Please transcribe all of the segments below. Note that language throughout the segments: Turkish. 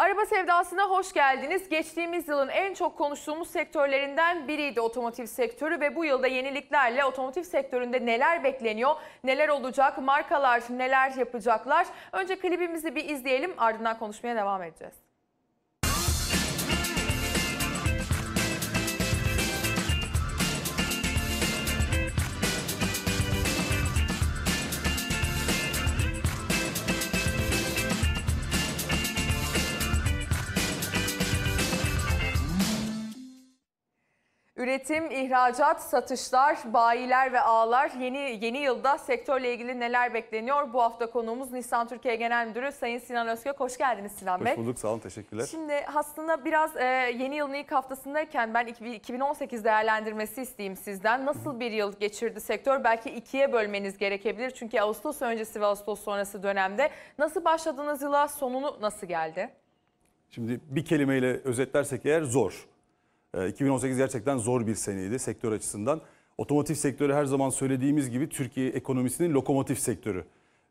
Araba sevdasına hoş geldiniz. Geçtiğimiz yılın en çok konuştuğumuz sektörlerinden biriydi otomotiv sektörü ve bu yılda yeniliklerle otomotiv sektöründe neler bekleniyor, neler olacak, markalar neler yapacaklar. Önce klibimizi bir izleyelim ardından konuşmaya devam edeceğiz. Üretim, ihracat, satışlar, bayiler ve ağlar yeni yeni yılda sektörle ilgili neler bekleniyor? Bu hafta konuğumuz Nisan Türkiye Genel Müdürü Sayın Sinan Özkök. Hoş geldiniz Sinan hoş Bey. Hoş bulduk sağ olun teşekkürler. Şimdi aslında biraz e, yeni yılın ilk haftasındayken ben 2018 değerlendirmesi isteyeyim sizden. Nasıl bir yıl geçirdi sektör? Belki ikiye bölmeniz gerekebilir. Çünkü Ağustos öncesi ve Ağustos sonrası dönemde. Nasıl başladığınız yıla sonunu nasıl geldi? Şimdi bir kelimeyle özetlersek eğer zor. 2018 ee, gerçekten zor bir seneydi sektör açısından. Otomotiv sektörü her zaman söylediğimiz gibi Türkiye ekonomisinin lokomotif sektörü.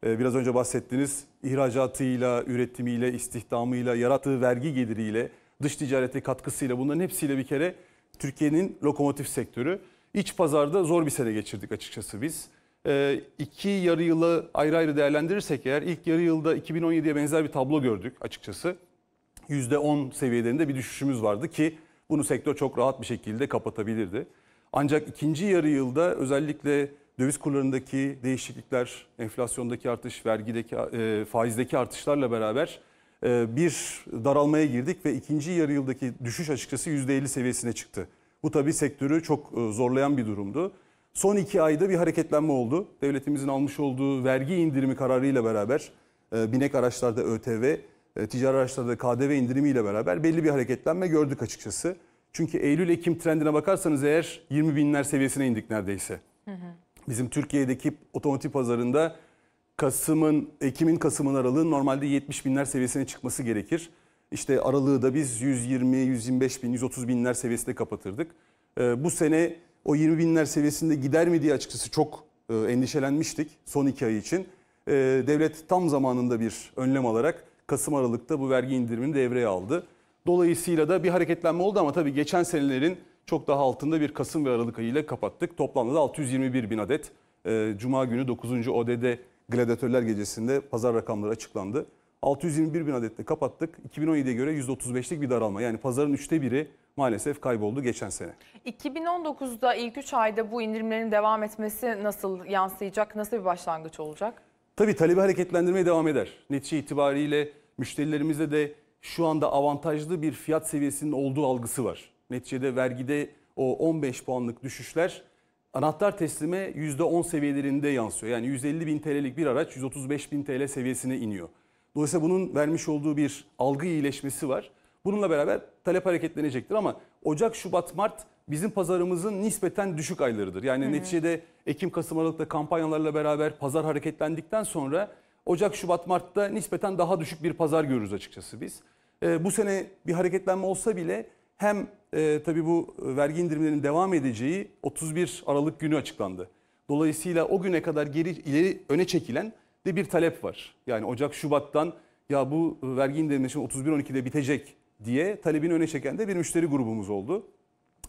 Ee, biraz önce bahsettiniz ihracatıyla, üretimiyle, istihdamıyla, yarattığı vergi geliriyle, dış ticarete katkısıyla bunların hepsiyle bir kere Türkiye'nin lokomotif sektörü. İç pazarda zor bir sene geçirdik açıkçası biz. Ee, iki yarı yılı ayrı ayrı değerlendirirsek eğer ilk yarı yılda 2017'ye benzer bir tablo gördük açıkçası. %10 seviyelerinde bir düşüşümüz vardı ki bunu sektör çok rahat bir şekilde kapatabilirdi. Ancak ikinci yarı yılda özellikle döviz kurlarındaki değişiklikler, enflasyondaki artış, vergideki, e, faizdeki artışlarla beraber e, bir daralmaya girdik ve ikinci yarı yıldaki düşüş açıkçası %50 seviyesine çıktı. Bu tabii sektörü çok e, zorlayan bir durumdu. Son iki ayda bir hareketlenme oldu. Devletimizin almış olduğu vergi indirimi kararıyla beraber e, binek araçlarda ÖTV e, ticari araçlarda KDV indirimiyle beraber belli bir hareketlenme gördük açıkçası. Çünkü Eylül-Ekim trendine bakarsanız eğer 20 binler seviyesine indik neredeyse. Hı hı. Bizim Türkiye'deki otomotiv pazarında Kasım'ın, Ekim'in Kasım'ın aralığı normalde 70 binler seviyesine çıkması gerekir. İşte aralığı da biz 120, 125 bin, 130 binler seviyesinde kapatırdık. E, bu sene o 20 binler seviyesinde gider mi diye açıkçası çok e, endişelenmiştik son iki ay için. E, devlet tam zamanında bir önlem alarak Kasım Aralık'ta bu vergi indirimini devreye aldı. Dolayısıyla da bir hareketlenme oldu ama tabii geçen senelerin çok daha altında bir Kasım ve Aralık ayıyla kapattık. Toplamda da 621 bin adet. E, Cuma günü 9. ODD Gladyatörler Gecesi'nde pazar rakamları açıklandı. 621 bin adetle kapattık. 2017'ye göre 135'lik bir daralma. Yani pazarın üçte biri maalesef kayboldu geçen sene. 2019'da ilk 3 ayda bu indirimlerin devam etmesi nasıl yansıyacak? Nasıl bir başlangıç olacak? Tabii talebi hareketlendirmeye devam eder. Netice itibariyle Müşterilerimizde de şu anda avantajlı bir fiyat seviyesinin olduğu algısı var. Neticede vergide o 15 puanlık düşüşler anahtar teslime %10 seviyelerinde yansıyor. Yani 150 bin TL'lik bir araç 135 bin TL seviyesine iniyor. Dolayısıyla bunun vermiş olduğu bir algı iyileşmesi var. Bununla beraber talep hareketlenecektir ama Ocak, Şubat, Mart bizim pazarımızın nispeten düşük aylarıdır. Yani hı hı. neticede Ekim, Kasım, Aralık'ta kampanyalarla beraber pazar hareketlendikten sonra Ocak, Şubat, Mart'ta nispeten daha düşük bir pazar görürüz açıkçası biz. E, bu sene bir hareketlenme olsa bile hem e, tabii bu vergi indirimlerinin devam edeceği 31 Aralık günü açıklandı. Dolayısıyla o güne kadar geri ileri öne çekilen de bir talep var. Yani Ocak, Şubat'tan ya bu vergi indirimleri şimdi 31-12'de bitecek diye talebini öne çeken de bir müşteri grubumuz oldu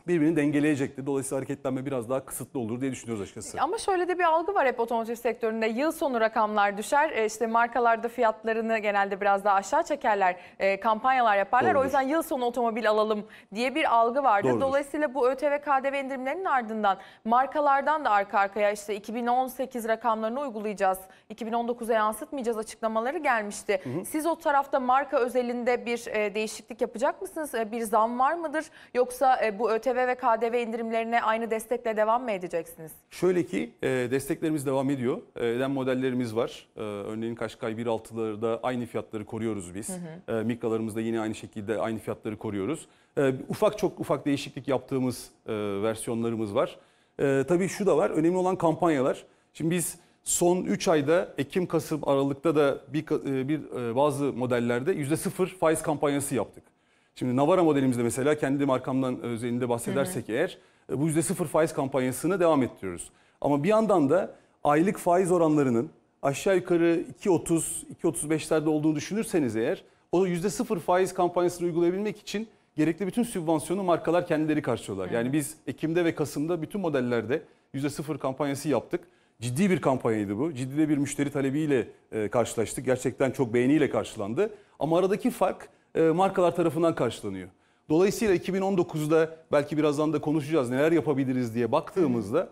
birbirini dengeleyecektir. Dolayısıyla hareketlenme biraz daha kısıtlı olur diye düşünüyoruz açıkçası. Ama şöyle de bir algı var hep otomotiv sektöründe. Yıl sonu rakamlar düşer. E işte markalarda fiyatlarını genelde biraz daha aşağı çekerler. E, kampanyalar yaparlar. Doğrudur. O yüzden yıl sonu otomobil alalım diye bir algı vardı. Doğrudur. Dolayısıyla bu ÖTV KDV indirimlerinin ardından markalardan da arka arkaya işte 2018 rakamlarını uygulayacağız. 2019'a yansıtmayacağız açıklamaları gelmişti. Hı hı. Siz o tarafta marka özelinde bir e, değişiklik yapacak mısınız? E, bir zam var mıdır? Yoksa e, bu ÖTV ÖTV ve KDV indirimlerine aynı destekle devam mı edeceksiniz? Şöyle ki e, desteklerimiz devam ediyor. E, eden modellerimiz var. E, örneğin Kaşkay 1.6'larda aynı fiyatları koruyoruz biz. Hı hı. E, Mikralarımızda yine aynı şekilde aynı fiyatları koruyoruz. E, ufak çok ufak değişiklik yaptığımız e, versiyonlarımız var. E, tabii şu da var önemli olan kampanyalar. Şimdi biz son 3 ayda Ekim, Kasım, Aralık'ta da bir, e, bir e, bazı modellerde %0 faiz kampanyası yaptık. Şimdi Navara modelimizde mesela kendi markamdan e, özelinde bahsedersek hı hı. eğer e, bu yüzde sıfır faiz kampanyasını devam ettiriyoruz. Ama bir yandan da aylık faiz oranlarının aşağı yukarı 2.30, 2.35'lerde olduğunu düşünürseniz eğer o yüzde sıfır faiz kampanyasını uygulayabilmek için gerekli bütün sübvansiyonu markalar kendileri karşılıyorlar. Hı. Yani biz Ekim'de ve Kasım'da bütün modellerde yüzde sıfır kampanyası yaptık. Ciddi bir kampanyaydı bu. Ciddi bir müşteri talebiyle e, karşılaştık. Gerçekten çok beğeniyle karşılandı. Ama aradaki fark e, markalar tarafından karşılanıyor. Dolayısıyla 2019'da belki birazdan da konuşacağız neler yapabiliriz diye baktığımızda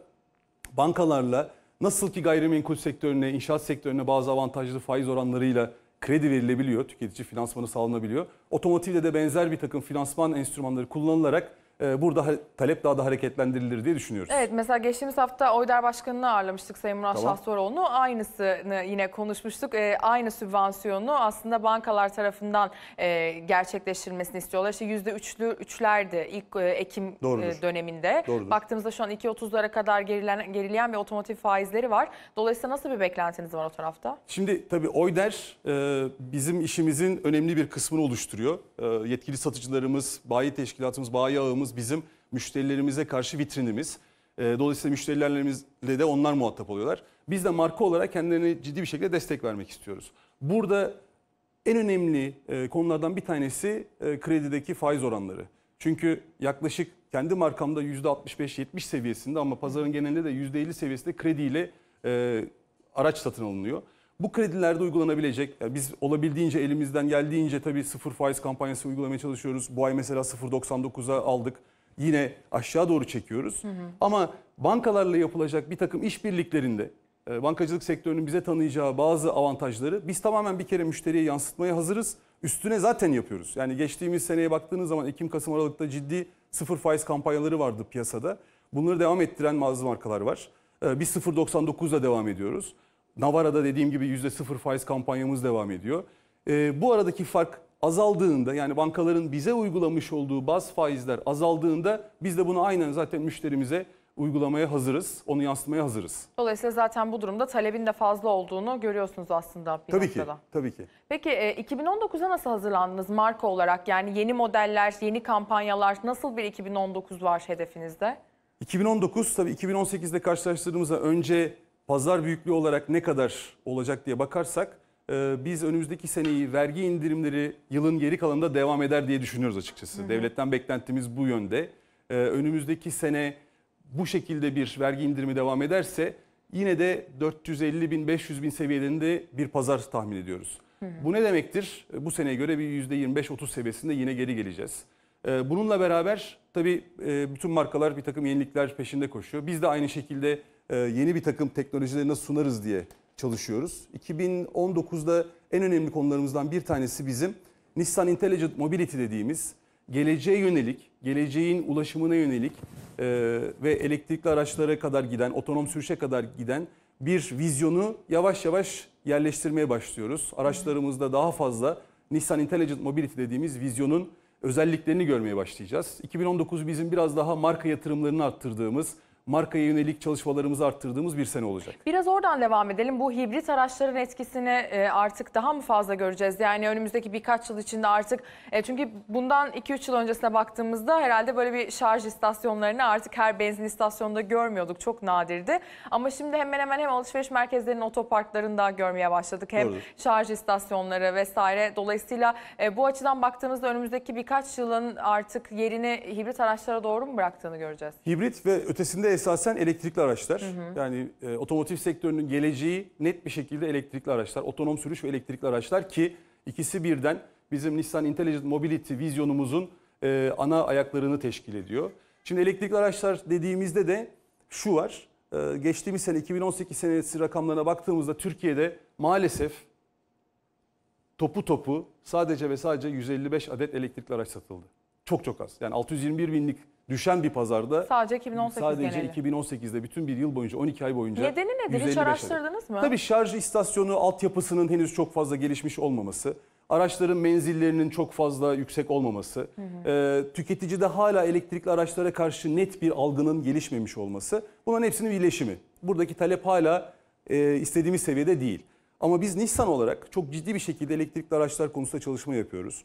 bankalarla nasıl ki gayrimenkul sektörüne, inşaat sektörüne bazı avantajlı faiz oranlarıyla kredi verilebiliyor, tüketici finansmanı sağlanabiliyor. Otomotivde de benzer bir takım finansman enstrümanları kullanılarak ee, burada talep daha da hareketlendirilir diye düşünüyoruz. Evet mesela geçtiğimiz hafta Oyder Başkanı'nı ağırlamıştık Sayın Murat tamam. Şahsoroğlu'nu. Aynısını yine konuşmuştuk. E, aynı sübvansiyonu aslında bankalar tarafından e, gerçekleştirilmesini istiyorlar. İşte üçlü üçlerdi ilk e, Ekim e, Doğrudur. döneminde. Doğrudur. Baktığımızda şu an 2.30'lara kadar gerilen, gerileyen bir otomotiv faizleri var. Dolayısıyla nasıl bir beklentiniz var o tarafta? Şimdi tabii Oyder e, bizim işimizin önemli bir kısmını oluşturuyor. E, yetkili satıcılarımız, bayi teşkilatımız, bayi ağımız platformumuz bizim müşterilerimize karşı vitrinimiz. Ee, dolayısıyla müşterilerimizle de onlar muhatap oluyorlar. Biz de marka olarak kendilerine ciddi bir şekilde destek vermek istiyoruz. Burada en önemli e, konulardan bir tanesi e, kredideki faiz oranları. Çünkü yaklaşık kendi markamda %65-70 seviyesinde ama pazarın genelinde de %50 seviyesinde krediyle e, araç satın alınıyor. Bu kredilerde uygulanabilecek, yani biz olabildiğince elimizden geldiğince tabii sıfır faiz kampanyası uygulamaya çalışıyoruz. Bu ay mesela 0.99'a aldık. Yine aşağı doğru çekiyoruz. Hı hı. Ama bankalarla yapılacak bir takım işbirliklerinde e, bankacılık sektörünün bize tanıyacağı bazı avantajları biz tamamen bir kere müşteriye yansıtmaya hazırız. Üstüne zaten yapıyoruz. Yani geçtiğimiz seneye baktığınız zaman Ekim, Kasım, Aralık'ta ciddi sıfır faiz kampanyaları vardı piyasada. Bunları devam ettiren bazı markalar var. E, biz 0.99'la devam ediyoruz. Navarra'da dediğim gibi yüzde sıfır faiz kampanyamız devam ediyor. E, bu aradaki fark azaldığında yani bankaların bize uygulamış olduğu baz faizler azaldığında biz de bunu aynen zaten müşterimize uygulamaya hazırız, onu yansıtmaya hazırız. Dolayısıyla zaten bu durumda talebin de fazla olduğunu görüyorsunuz aslında bir tabii noktada. Ki, tabii ki. Peki 2019'a e, nasıl hazırlandınız marka olarak? Yani yeni modeller, yeni kampanyalar nasıl bir 2019 var hedefinizde? 2019 tabii 2018'de karşılaştırdığımızda önce pazar büyüklüğü olarak ne kadar olacak diye bakarsak e, biz önümüzdeki seneyi vergi indirimleri yılın geri kalanında devam eder diye düşünüyoruz açıkçası. Hı hı. Devletten beklentimiz bu yönde. E, önümüzdeki sene bu şekilde bir vergi indirimi devam ederse yine de 450 bin 500 bin seviyelerinde bir pazar tahmin ediyoruz. Hı hı. Bu ne demektir? E, bu seneye göre bir %25-30 seviyesinde yine geri geleceğiz. Bununla beraber tabii bütün markalar bir takım yenilikler peşinde koşuyor. Biz de aynı şekilde e, yeni bir takım teknolojileri nasıl sunarız diye çalışıyoruz. 2019'da en önemli konularımızdan bir tanesi bizim Nissan Intelligent Mobility dediğimiz geleceğe yönelik, geleceğin ulaşımına yönelik e, ve elektrikli araçlara kadar giden, otonom sürüşe kadar giden bir vizyonu yavaş yavaş yerleştirmeye başlıyoruz. Araçlarımızda daha fazla Nissan Intelligent Mobility dediğimiz vizyonun özelliklerini görmeye başlayacağız. 2019 bizim biraz daha marka yatırımlarını arttırdığımız, markaya yönelik çalışmalarımızı arttırdığımız bir sene olacak. Biraz oradan devam edelim. Bu hibrit araçların etkisini e, artık daha mı fazla göreceğiz? Yani önümüzdeki birkaç yıl içinde artık e, çünkü bundan 2-3 yıl öncesine baktığımızda herhalde böyle bir şarj istasyonlarını artık her benzin istasyonunda görmüyorduk. Çok nadirdi. Ama şimdi hemen hemen hem alışveriş merkezlerinin otoparklarında görmeye başladık. Hem Doğrudur. şarj istasyonları vesaire. Dolayısıyla e, bu açıdan baktığımızda önümüzdeki birkaç yılın artık yerini hibrit araçlara doğru mu bıraktığını göreceğiz? Hibrit ve ötesinde esasen elektrikli araçlar. Hı hı. Yani e, otomotiv sektörünün geleceği net bir şekilde elektrikli araçlar. Otonom sürüş ve elektrikli araçlar ki ikisi birden bizim Nissan Intelligent Mobility vizyonumuzun e, ana ayaklarını teşkil ediyor. Şimdi elektrikli araçlar dediğimizde de şu var. E, geçtiğimiz sene 2018 senesi rakamlarına baktığımızda Türkiye'de maalesef topu topu sadece ve sadece 155 adet elektrikli araç satıldı. Çok çok az. Yani 621 binlik düşen bir pazarda sadece 2018 sadece geneli. 2018'de bütün bir yıl boyunca 12 ay boyunca Nedeni nedir? Hiç araştırdınız mı? Tabii şarj istasyonu altyapısının henüz çok fazla gelişmiş olmaması, araçların menzillerinin çok fazla yüksek olmaması, hı hı. E, tüketicide hala elektrikli araçlara karşı net bir algının gelişmemiş olması bunların hepsinin birleşimi. Buradaki talep hala e, istediğimiz seviyede değil. Ama biz Nissan olarak çok ciddi bir şekilde elektrikli araçlar konusunda çalışma yapıyoruz.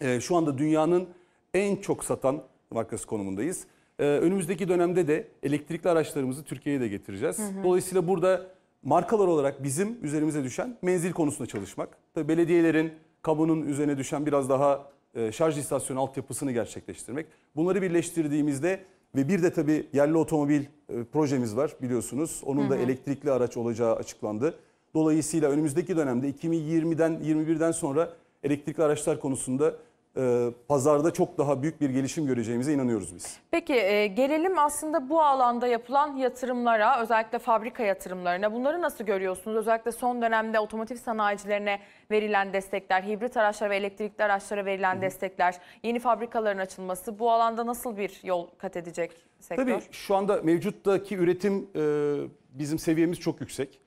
E, şu anda dünyanın en çok satan markası konumundayız. Ee, önümüzdeki dönemde de elektrikli araçlarımızı Türkiye'ye de getireceğiz. Hı hı. Dolayısıyla burada markalar olarak bizim üzerimize düşen menzil konusunda çalışmak. Tabii belediyelerin, kamunun üzerine düşen biraz daha e, şarj istasyonu altyapısını gerçekleştirmek. Bunları birleştirdiğimizde ve bir de tabii yerli otomobil e, projemiz var biliyorsunuz. Onun hı hı. da elektrikli araç olacağı açıklandı. Dolayısıyla önümüzdeki dönemde 2020'den 21'den sonra elektrikli araçlar konusunda e, pazarda çok daha büyük bir gelişim göreceğimize inanıyoruz biz. Peki e, gelelim aslında bu alanda yapılan yatırımlara özellikle fabrika yatırımlarına bunları nasıl görüyorsunuz? Özellikle son dönemde otomotiv sanayicilerine verilen destekler, hibrit araçlara ve elektrikli araçlara verilen destekler, yeni fabrikaların açılması bu alanda nasıl bir yol kat edecek sektör? Tabii şu anda mevcuttaki üretim e, bizim seviyemiz çok yüksek.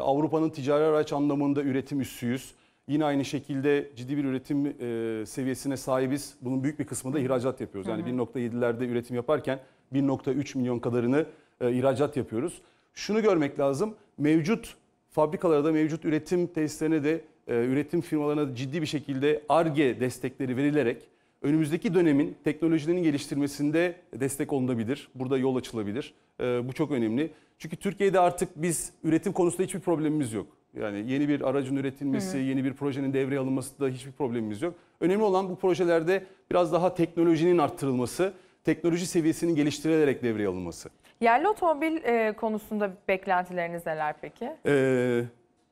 Avrupa'nın ticari araç anlamında üretim üssüyüz. Yine aynı şekilde ciddi bir üretim e, seviyesine sahibiz. Bunun büyük bir kısmı da ihracat yapıyoruz. Yani 1.7'lerde üretim yaparken 1.3 milyon kadarını e, ihracat yapıyoruz. Şunu görmek lazım. Mevcut fabrikalarda mevcut üretim tesislerine de e, üretim firmalarına ciddi bir şekilde ARGE destekleri verilerek önümüzdeki dönemin teknolojilerin geliştirmesinde destek olunabilir. Burada yol açılabilir. E, bu çok önemli. Çünkü Türkiye'de artık biz üretim konusunda hiçbir problemimiz yok. Yani yeni bir aracın üretilmesi, hı hı. yeni bir projenin devreye alınması da hiçbir problemimiz yok. Önemli olan bu projelerde biraz daha teknolojinin arttırılması, teknoloji seviyesinin geliştirilerek devreye alınması. Yerli otomobil e, konusunda beklentileriniz neler peki? Ee,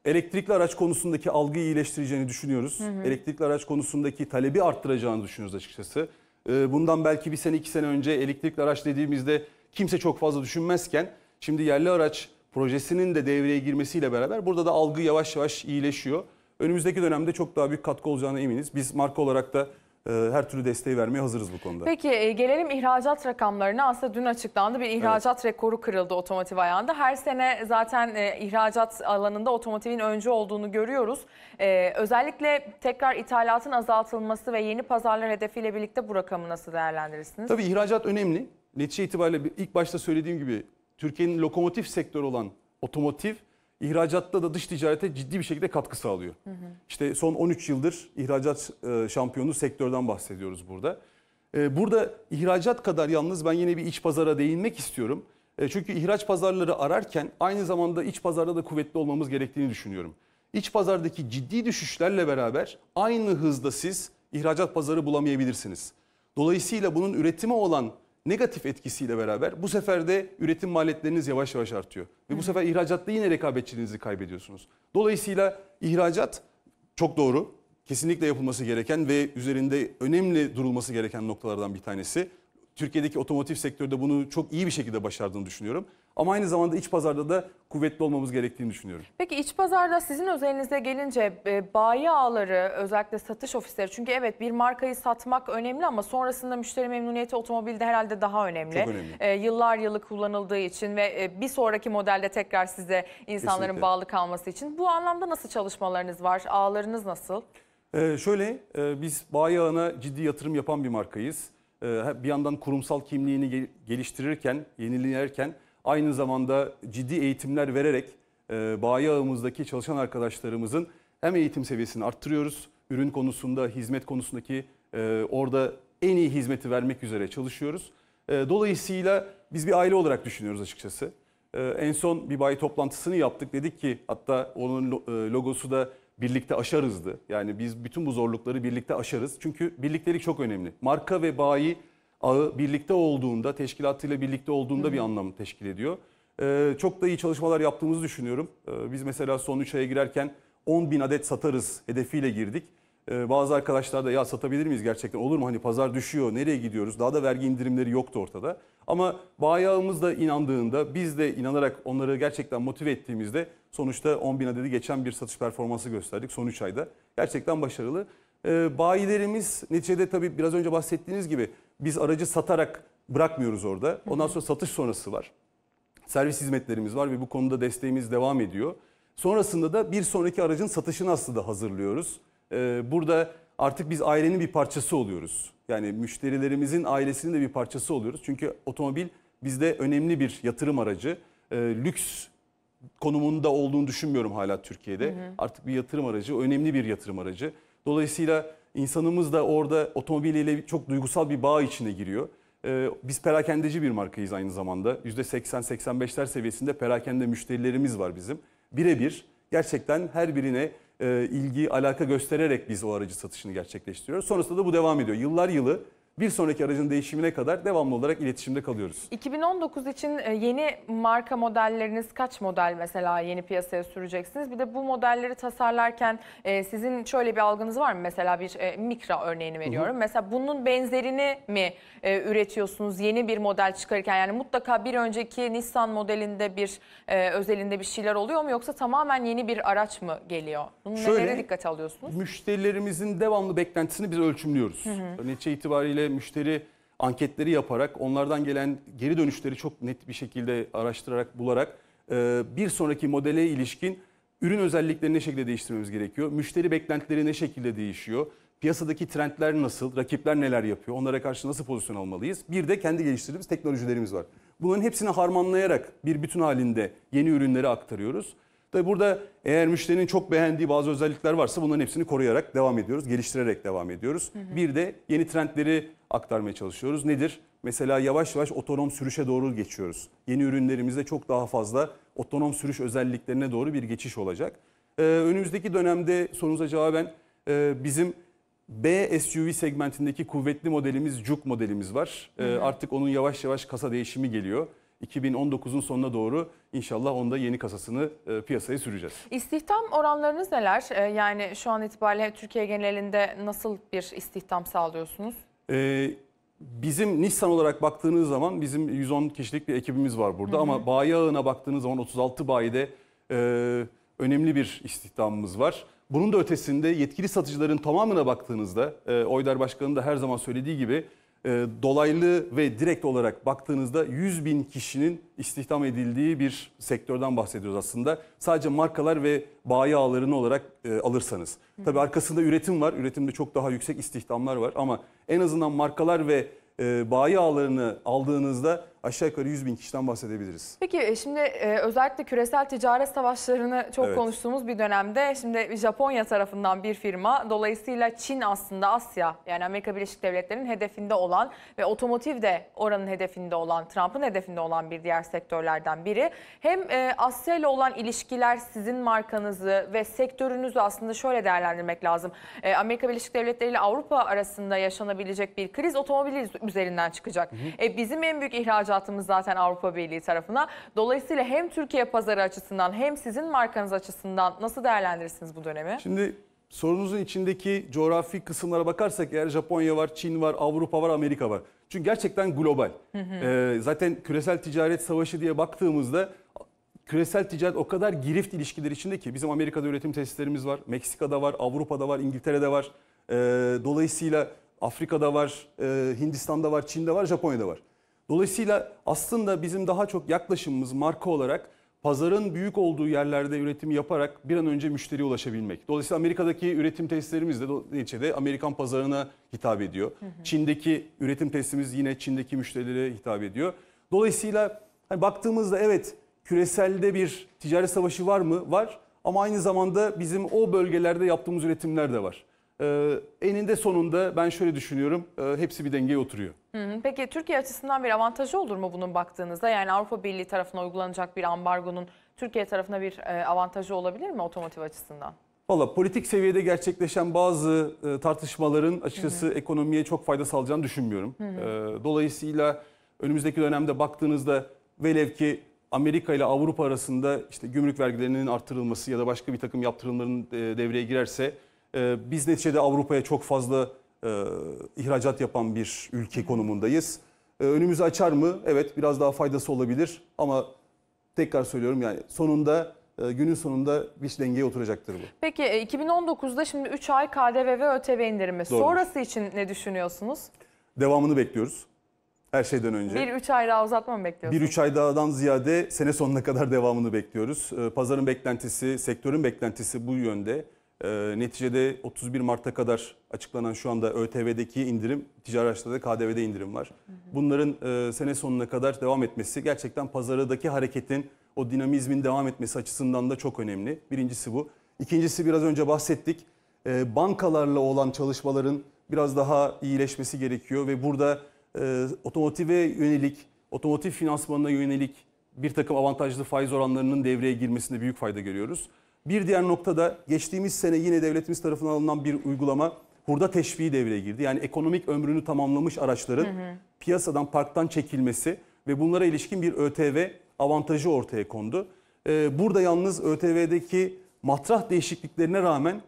elektrikli araç konusundaki algıyı iyileştireceğini düşünüyoruz. Hı hı. Elektrikli araç konusundaki talebi arttıracağını düşünüyoruz açıkçası. Ee, bundan belki bir sene iki sene önce elektrikli araç dediğimizde kimse çok fazla düşünmezken şimdi yerli araç projesinin de devreye girmesiyle beraber burada da algı yavaş yavaş iyileşiyor. Önümüzdeki dönemde çok daha büyük katkı olacağına eminiz. Biz marka olarak da e, her türlü desteği vermeye hazırız bu konuda. Peki e, gelelim ihracat rakamlarına. Aslında dün açıklandı bir ihracat evet. rekoru kırıldı otomotiv ayağında. Her sene zaten e, ihracat alanında otomotivin öncü olduğunu görüyoruz. Özellikle tekrar ithalatın azaltılması ve yeni pazarlar hedefiyle birlikte bu rakamı nasıl değerlendirirsiniz? Tabii ihracat önemli. Netice itibariyle ilk başta söylediğim gibi Türkiye'nin lokomotif sektörü olan otomotiv ihracatta da dış ticarete ciddi bir şekilde katkı sağlıyor. Hı hı. İşte son 13 yıldır ihracat e, şampiyonu sektörden bahsediyoruz burada. E, burada ihracat kadar yalnız ben yine bir iç pazara değinmek istiyorum. E, çünkü ihraç pazarları ararken aynı zamanda iç pazarda da kuvvetli olmamız gerektiğini düşünüyorum. İç pazardaki ciddi düşüşlerle beraber aynı hızda siz ihracat pazarı bulamayabilirsiniz. Dolayısıyla bunun üretime olan negatif etkisiyle beraber bu sefer de üretim maliyetleriniz yavaş yavaş artıyor. Ve bu sefer ihracatta yine rekabetçiliğinizi kaybediyorsunuz. Dolayısıyla ihracat çok doğru. Kesinlikle yapılması gereken ve üzerinde önemli durulması gereken noktalardan bir tanesi. Türkiye'deki otomotiv sektörde bunu çok iyi bir şekilde başardığını düşünüyorum. Ama aynı zamanda iç pazarda da kuvvetli olmamız gerektiğini düşünüyorum. Peki iç pazarda sizin özelinize gelince e, bayi ağları özellikle satış ofisleri çünkü evet bir markayı satmak önemli ama sonrasında müşteri memnuniyeti otomobilde herhalde daha önemli. Çok önemli. E, yıllar yılı kullanıldığı için ve e, bir sonraki modelde tekrar size insanların Kesinlikle. bağlı kalması için. Bu anlamda nasıl çalışmalarınız var? Ağlarınız nasıl? Ee, şöyle e, biz bayi ağına ciddi yatırım yapan bir markayız. E, bir yandan kurumsal kimliğini geliştirirken, yenilerken Aynı zamanda ciddi eğitimler vererek e, bayi ağımızdaki çalışan arkadaşlarımızın hem eğitim seviyesini arttırıyoruz. Ürün konusunda, hizmet konusundaki e, orada en iyi hizmeti vermek üzere çalışıyoruz. E, dolayısıyla biz bir aile olarak düşünüyoruz açıkçası. E, en son bir bayi toplantısını yaptık. Dedik ki hatta onun e, logosu da birlikte aşarızdı. Yani biz bütün bu zorlukları birlikte aşarız. Çünkü birliktelik çok önemli. Marka ve bayi ağı birlikte olduğunda, teşkilatıyla birlikte olduğunda bir anlamı teşkil ediyor. Ee, çok da iyi çalışmalar yaptığımızı düşünüyorum. Ee, biz mesela son 3 aya girerken 10 bin adet satarız hedefiyle girdik. Ee, bazı arkadaşlar da ya satabilir miyiz gerçekten olur mu hani pazar düşüyor nereye gidiyoruz daha da vergi indirimleri yoktu ortada. Ama bayağımız da inandığında biz de inanarak onları gerçekten motive ettiğimizde sonuçta 10 bin adedi geçen bir satış performansı gösterdik son 3 ayda. Gerçekten başarılı. bayilerimiz neticede tabii biraz önce bahsettiğiniz gibi biz aracı satarak bırakmıyoruz orada. Ondan sonra satış sonrası var. Servis hizmetlerimiz var ve bu konuda desteğimiz devam ediyor. Sonrasında da bir sonraki aracın satışını aslında hazırlıyoruz. Ee, burada artık biz ailenin bir parçası oluyoruz. Yani müşterilerimizin ailesinin de bir parçası oluyoruz. Çünkü otomobil bizde önemli bir yatırım aracı. Ee, lüks konumunda olduğunu düşünmüyorum hala Türkiye'de. Hı hı. Artık bir yatırım aracı, önemli bir yatırım aracı. Dolayısıyla insanımız da orada otomobiliyle çok duygusal bir bağ içine giriyor. Ee, biz perakendeci bir markayız aynı zamanda. %80-85'ler seviyesinde perakende müşterilerimiz var bizim. Birebir gerçekten her birine e, ilgi, alaka göstererek biz o aracı satışını gerçekleştiriyoruz. Sonrasında da bu devam ediyor. Yıllar yılı bir sonraki aracın değişimine kadar devamlı olarak iletişimde kalıyoruz. 2019 için e, yeni marka modelleriniz kaç model mesela yeni piyasaya süreceksiniz? Bir de bu modelleri tasarlarken e, sizin şöyle bir algınız var mı? Mesela bir e, Mikra örneğini veriyorum. Hı hı. Mesela bunun benzerini mi üretiyorsunuz yeni bir model çıkarırken? Yani mutlaka bir önceki Nissan modelinde bir özelinde bir şeyler oluyor mu? Yoksa tamamen yeni bir araç mı geliyor? Bunun şöyle, nelere dikkate alıyorsunuz? Müşterilerimizin devamlı beklentisini biz ölçümlüyoruz. Hı hı. Netice itibariyle müşteri anketleri yaparak onlardan gelen geri dönüşleri çok net bir şekilde araştırarak bularak e, bir sonraki modele ilişkin ürün özelliklerini ne şekilde değiştirmemiz gerekiyor? Müşteri beklentileri ne şekilde değişiyor? Piyasadaki trendler nasıl? Rakipler neler yapıyor? Onlara karşı nasıl pozisyon almalıyız? Bir de kendi geliştirdiğimiz teknolojilerimiz var. Bunların hepsini harmanlayarak bir bütün halinde yeni ürünleri aktarıyoruz. Tabi burada eğer müşterinin çok beğendiği bazı özellikler varsa bunların hepsini koruyarak devam ediyoruz, geliştirerek devam ediyoruz. Hı hı. Bir de yeni trendleri aktarmaya çalışıyoruz. Nedir? Mesela yavaş yavaş otonom sürüşe doğru geçiyoruz. Yeni ürünlerimizde çok daha fazla otonom sürüş özelliklerine doğru bir geçiş olacak. Ee, önümüzdeki dönemde sorunuza cevaben e, bizim B SUV segmentindeki kuvvetli modelimiz Juke modelimiz var. Ee, artık onun yavaş yavaş kasa değişimi geliyor. 2019'un sonuna doğru inşallah onda yeni kasasını e, piyasaya süreceğiz. İstihdam oranlarınız neler? E, yani şu an itibariyle Türkiye genelinde nasıl bir istihdam sağlıyorsunuz? E, Bizim nisan olarak baktığınız zaman bizim 110 kişilik bir ekibimiz var burada hı hı. ama bayi ağına baktığınız zaman 36 bayide e, önemli bir istihdamımız var. Bunun da ötesinde yetkili satıcıların tamamına baktığınızda e, Oydar Başkanı'nın da her zaman söylediği gibi e, dolaylı ve direkt olarak baktığınızda 100 bin kişinin istihdam edildiği bir sektörden bahsediyoruz aslında. Sadece markalar ve bayi ağlarını olarak e, alırsanız. Hı. Tabii arkasında üretim var. Üretimde çok daha yüksek istihdamlar var ama en azından markalar ve e, bayi ağlarını aldığınızda aşağı yukarı 100 bin kişiden bahsedebiliriz. Peki e, şimdi e, özellikle küresel ticaret savaşlarını çok evet. konuştuğumuz bir dönemde şimdi Japonya tarafından bir firma dolayısıyla Çin aslında Asya yani Amerika Birleşik Devletleri'nin hedefinde olan ve otomotiv de oranın hedefinde olan Trump'ın hedefinde olan bir diğer sektörlerden biri. Hem e, Asya ile olan ilişkiler sizin markanızı ve sektörünüzü aslında şöyle değerlendirmek lazım. Amerika Birleşik Devletleri ile Avrupa arasında yaşanabilecek bir kriz otomobil üzerinden çıkacak. Hı hı. E, bizim en büyük ihraç ihracatımız zaten Avrupa Birliği tarafına. Dolayısıyla hem Türkiye pazarı açısından hem sizin markanız açısından nasıl değerlendirirsiniz bu dönemi? Şimdi sorunuzun içindeki coğrafi kısımlara bakarsak eğer Japonya var, Çin var, Avrupa var, Amerika var. Çünkü gerçekten global. Hı hı. Ee, zaten küresel ticaret savaşı diye baktığımızda küresel ticaret o kadar girift ilişkiler içinde ki bizim Amerika'da üretim tesislerimiz var, Meksika'da var, Avrupa'da var, İngiltere'de var. Ee, dolayısıyla Afrika'da var, e, Hindistan'da var, Çin'de var, Japonya'da var. Dolayısıyla aslında bizim daha çok yaklaşımımız marka olarak pazarın büyük olduğu yerlerde üretim yaparak bir an önce müşteriye ulaşabilmek. Dolayısıyla Amerika'daki üretim testlerimiz de neticede Amerikan pazarına hitap ediyor. Hı hı. Çin'deki üretim testimiz yine Çin'deki müşterilere hitap ediyor. Dolayısıyla hani baktığımızda evet küreselde bir ticaret savaşı var mı? Var ama aynı zamanda bizim o bölgelerde yaptığımız üretimler de var e, eninde sonunda ben şöyle düşünüyorum e, hepsi bir dengeye oturuyor. Peki Türkiye açısından bir avantajı olur mu bunun baktığınızda? Yani Avrupa Birliği tarafına uygulanacak bir ambargonun Türkiye tarafına bir e, avantajı olabilir mi otomotiv açısından? Valla politik seviyede gerçekleşen bazı e, tartışmaların açıkçası hı hı. ekonomiye çok fayda sağlayacağını düşünmüyorum. Hı hı. E, dolayısıyla önümüzdeki dönemde baktığınızda velev ki Amerika ile Avrupa arasında işte gümrük vergilerinin artırılması ya da başka bir takım yaptırımların e, devreye girerse ee, biz neticede Avrupa'ya çok fazla e, ihracat yapan bir ülke konumundayız. Ee, önümüzü açar mı? Evet biraz daha faydası olabilir ama tekrar söylüyorum yani sonunda e, günün sonunda bir dengeye oturacaktır bu. Peki 2019'da e, şimdi 3 ay KDV ve ÖTV indirimi. Doğru. Sonrası için ne düşünüyorsunuz? Devamını bekliyoruz. Her şeyden önce. Bir 3 ay daha uzatma mı bekliyorsunuz? Bir 3 ay dağdan ziyade sene sonuna kadar devamını bekliyoruz. Ee, pazarın beklentisi, sektörün beklentisi bu yönde. E, neticede 31 Mart'a kadar açıklanan şu anda ÖTV'deki indirim, ticari araçlarda KDV'de indirim var. Hı hı. Bunların e, sene sonuna kadar devam etmesi gerçekten pazarıdaki hareketin o dinamizmin devam etmesi açısından da çok önemli. Birincisi bu. İkincisi biraz önce bahsettik. E, bankalarla olan çalışmaların biraz daha iyileşmesi gerekiyor ve burada e, otomotive yönelik, otomotiv finansmanına yönelik bir takım avantajlı faiz oranlarının devreye girmesinde büyük fayda görüyoruz. Bir diğer noktada geçtiğimiz sene yine devletimiz tarafından alınan bir uygulama hurda teşviği devreye girdi. Yani ekonomik ömrünü tamamlamış araçların hı hı. piyasadan parktan çekilmesi ve bunlara ilişkin bir ÖTV avantajı ortaya kondu. Ee, burada yalnız ÖTV'deki matrah değişikliklerine rağmen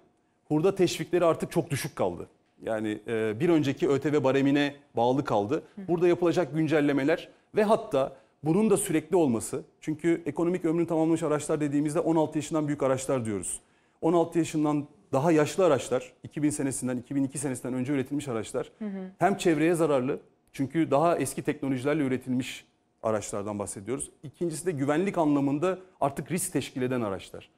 hurda teşvikleri artık çok düşük kaldı. Yani e, bir önceki ÖTV baremine bağlı kaldı. Burada yapılacak güncellemeler ve hatta bunun da sürekli olması. Çünkü ekonomik ömrünü tamamlamış araçlar dediğimizde 16 yaşından büyük araçlar diyoruz. 16 yaşından daha yaşlı araçlar, 2000 senesinden, 2002 senesinden önce üretilmiş araçlar hı hı. hem çevreye zararlı çünkü daha eski teknolojilerle üretilmiş araçlardan bahsediyoruz. İkincisi de güvenlik anlamında artık risk teşkil eden araçlar.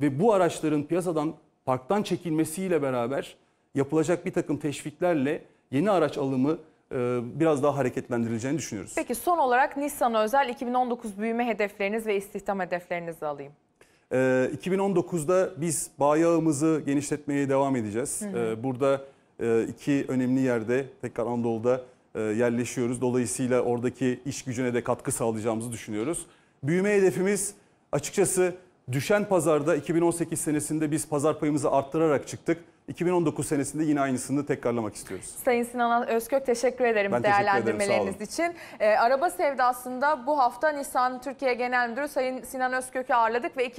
Ve bu araçların piyasadan, parktan çekilmesiyle beraber yapılacak bir takım teşviklerle yeni araç alımı e, biraz daha hareketlendirileceğini düşünüyoruz. Peki son olarak Nisan'a özel 2019 büyüme hedefleriniz ve istihdam hedeflerinizi alayım. 2019'da e, biz bağyağımızı genişletmeye devam edeceğiz. Hı hı. E, burada iki önemli yerde tekrar Anadolu'da yerleşiyoruz. Dolayısıyla oradaki iş gücüne de katkı sağlayacağımızı düşünüyoruz. Büyüme hedefimiz açıkçası düşen pazarda 2018 senesinde biz pazar payımızı arttırarak çıktık. 2019 senesinde yine aynısını tekrarlamak istiyoruz. Sayın Sinan Özkök teşekkür ederim ben değerlendirmeleriniz teşekkür ederim, için. E, araba sevdasında bu hafta Nissan Türkiye Genel Müdürü Sayın Sinan Özkök'ü ağırladık ve 2000